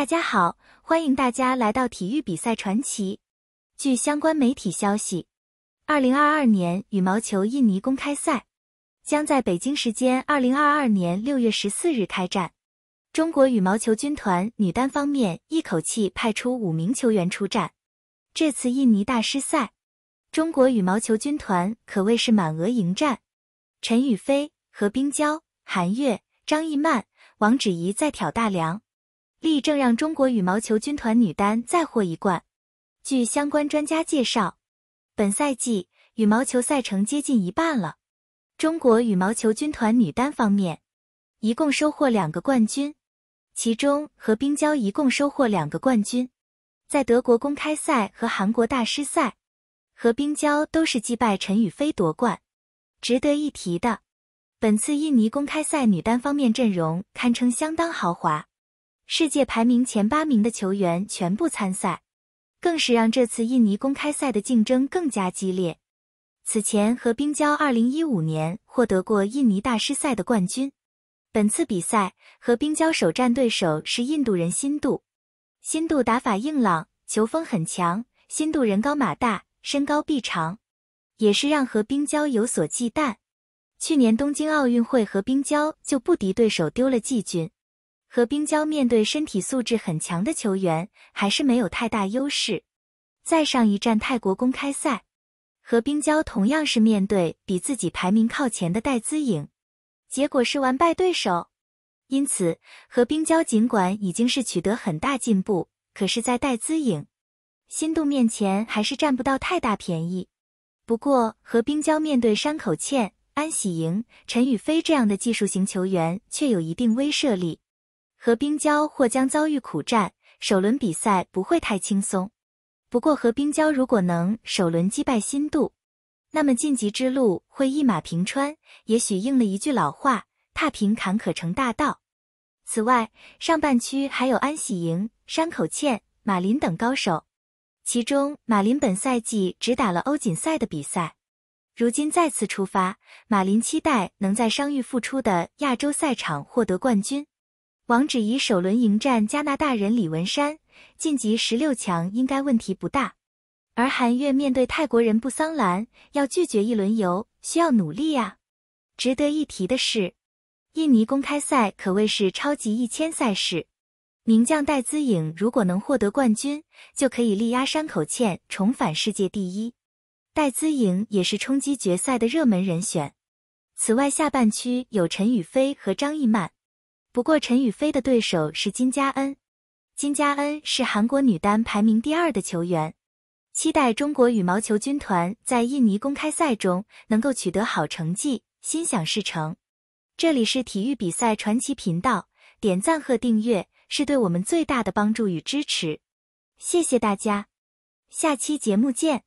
大家好，欢迎大家来到体育比赛传奇。据相关媒体消息，二零二二年羽毛球印尼公开赛将在北京时间二零二二年六月十四日开战。中国羽毛球军团女单方面一口气派出五名球员出战。这次印尼大师赛，中国羽毛球军团可谓是满额迎战。陈雨菲、何冰娇、韩悦、张艺曼、王芷怡在挑大梁。力争让中国羽毛球军团女单再获一冠。据相关专家介绍，本赛季羽毛球赛程接近一半了。中国羽毛球军团女单方面，一共收获两个冠军，其中何冰娇一共收获两个冠军，在德国公开赛和韩国大师赛，何冰娇都是击败陈雨菲夺冠。值得一提的，本次印尼公开赛女单方面阵容堪称相当豪华。世界排名前八名的球员全部参赛，更是让这次印尼公开赛的竞争更加激烈。此前，何冰娇二零一五年获得过印尼大师赛的冠军。本次比赛，何冰娇首战对手是印度人辛度，辛度打法硬朗，球风很强。辛度人高马大，身高臂长，也是让何冰娇有所忌惮。去年东京奥运会，何冰娇就不敌对手，丢了季军。何冰娇面对身体素质很强的球员，还是没有太大优势。在上一站泰国公开赛，何冰娇同样是面对比自己排名靠前的戴资颖，结果是完败对手。因此，何冰娇尽管已经是取得很大进步，可是在戴资颖、新度面前还是占不到太大便宜。不过，何冰娇面对山口茜、安喜莹、陈雨菲这样的技术型球员，却有一定威慑力。和冰娇或将遭遇苦战，首轮比赛不会太轻松。不过，和冰娇如果能首轮击败新度，那么晋级之路会一马平川。也许应了一句老话：“踏平坎坷成大道。”此外，上半区还有安喜莹、山口茜、马林等高手。其中，马林本赛季只打了欧锦赛的比赛，如今再次出发，马林期待能在伤愈复出的亚洲赛场获得冠军。王祉怡首轮迎战加拿大人李文山，晋级十六强应该问题不大。而韩悦面对泰国人布桑兰，要拒绝一轮游，需要努力呀。值得一提的是，印尼公开赛可谓是超级一千赛事，名将戴资颖如果能获得冠军，就可以力压山口茜重返世界第一。戴资颖也是冲击决赛的热门人选。此外，下半区有陈雨菲和张艺曼。不过，陈雨菲的对手是金佳恩。金佳恩是韩国女单排名第二的球员，期待中国羽毛球军团在印尼公开赛中能够取得好成绩，心想事成。这里是体育比赛传奇频道，点赞和订阅是对我们最大的帮助与支持，谢谢大家，下期节目见。